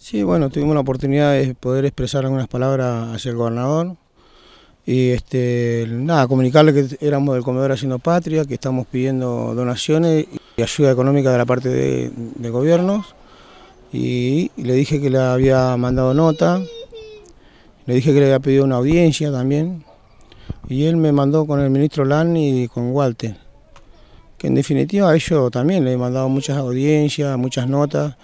Sí, bueno, tuvimos la oportunidad de poder expresar algunas palabras hacia el gobernador y este, nada, comunicarle que éramos del comedor Haciendo Patria, que estamos pidiendo donaciones y ayuda económica de la parte de, gobiernos y, le dije que le había mandado nota, le dije que le había pedido una audiencia también y él me mandó con el ministro Lan y con Walter, que en definitiva a ellos también le he mandado muchas audiencias, muchas notas,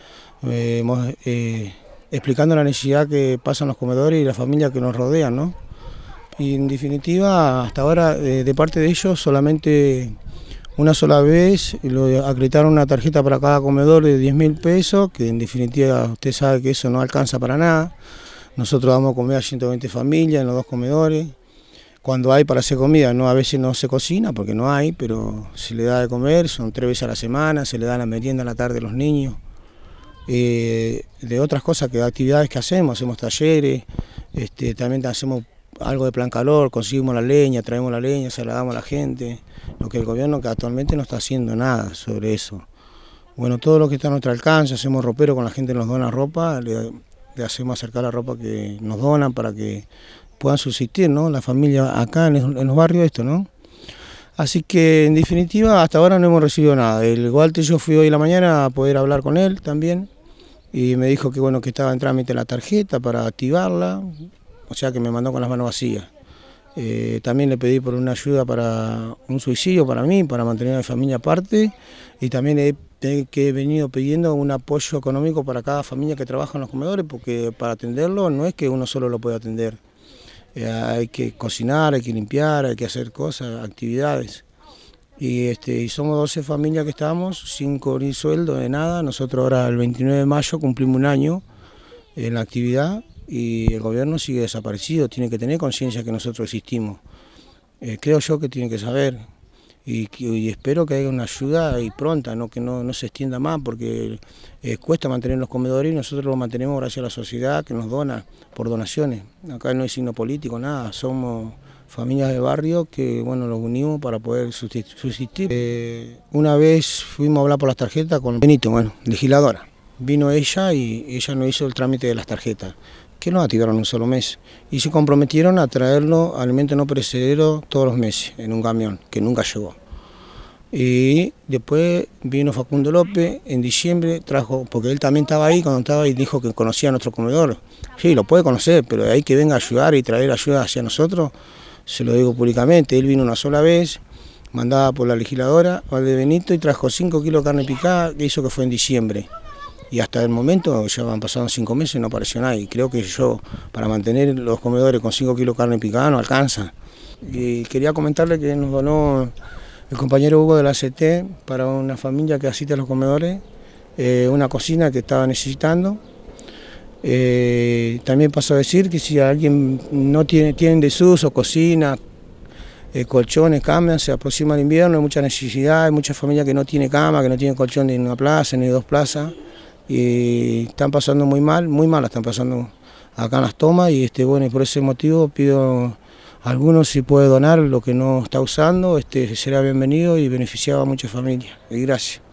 eh, eh, explicando la necesidad que pasan los comedores y las familias que nos rodean. ¿no? Y en definitiva, hasta ahora, eh, de parte de ellos, solamente una sola vez lo acreditaron una tarjeta para cada comedor de 10 mil pesos, que en definitiva usted sabe que eso no alcanza para nada. Nosotros damos comida a 120 familias en los dos comedores. Cuando hay para hacer comida, no a veces no se cocina porque no hay, pero se le da de comer, son tres veces a la semana, se le da la merienda a la tarde a los niños eh, de otras cosas, que actividades que hacemos, hacemos talleres, este, también hacemos algo de plan calor, conseguimos la leña, traemos la leña, se la damos a la gente, lo que el gobierno que actualmente no está haciendo nada sobre eso. Bueno, todo lo que está a nuestro alcance, hacemos ropero con la gente nos dona ropa, le, hacemos acercar la ropa que nos donan para que puedan subsistir, ¿no? La familia acá en, los barrios, esto, ¿no? Así que en definitiva hasta ahora no hemos recibido nada. El Walter yo fui hoy en la mañana a poder hablar con él también y me dijo que bueno que estaba en trámite la tarjeta para activarla, o sea que me mandó con las manos vacías. Eh, también le pedí por una ayuda para un suicidio para mí, para mantener a mi familia aparte y también he, que he venido pidiendo un apoyo económico para cada familia que trabaja en los comedores porque para atenderlo no es que uno solo lo pueda atender. Eh, hay que cocinar, hay que limpiar, hay que hacer cosas, actividades. Y, este, y somos 12 familias que estamos sin cobrir sueldo de nada. Nosotros ahora el 29 de mayo cumplimos un año en la actividad y el gobierno sigue desaparecido. Tiene que tener conciencia que nosotros existimos. Eh, creo yo que tiene que saber y, espero que haya una ayuda y pronta, ¿no? que no, se extienda más porque eh, cuesta mantener los comedores y nosotros los mantenemos gracias a la sociedad que nos dona por donaciones. Acá no hay signo político, nada, somos familias de barrio que bueno los unimos para poder subsistir. Eh, una vez fuimos a hablar por las tarjetas con Benito, bueno, legisladora. Vino ella y ella nos hizo el trámite de las tarjetas, que nos activaron un solo mes. Y se comprometieron a traerlo alimento no Precedero... todos los meses en un camión, que nunca llegó. Y después vino Facundo López en diciembre, trajo, porque él también estaba ahí cuando estaba y dijo que conocía a nuestro comedor. Sí, lo puede conocer, pero de ahí que venga a ayudar y traer ayuda hacia nosotros se lo digo públicamente, él vino una sola vez, mandada por la legisladora Benito y trajo 5 kilos de carne picada, que hizo que fue en diciembre. Y hasta el momento, ya han pasado 5 meses no apareció nadie. Creo que yo, para mantener los comedores con 5 kilos de carne picada, no alcanza. Y quería comentarle que nos donó el compañero Hugo de la CT para una familia que asiste a los comedores, eh, una cocina que estaba necesitando. Eh, también paso a decir que si alguien no tiene, tienen desuso, cocina, eh, colchones, cambian se aproxima el invierno, hay mucha necesidad, hay muchas familias que no tiene cama, que no tiene colchón ni una plaza, ni dos plazas, y están pasando muy mal, muy mal están pasando acá en las tomas, y este, bueno, por ese motivo pido a algunos si puede donar lo que no está usando, este, será bienvenido y beneficiado a muchas familias. gracias.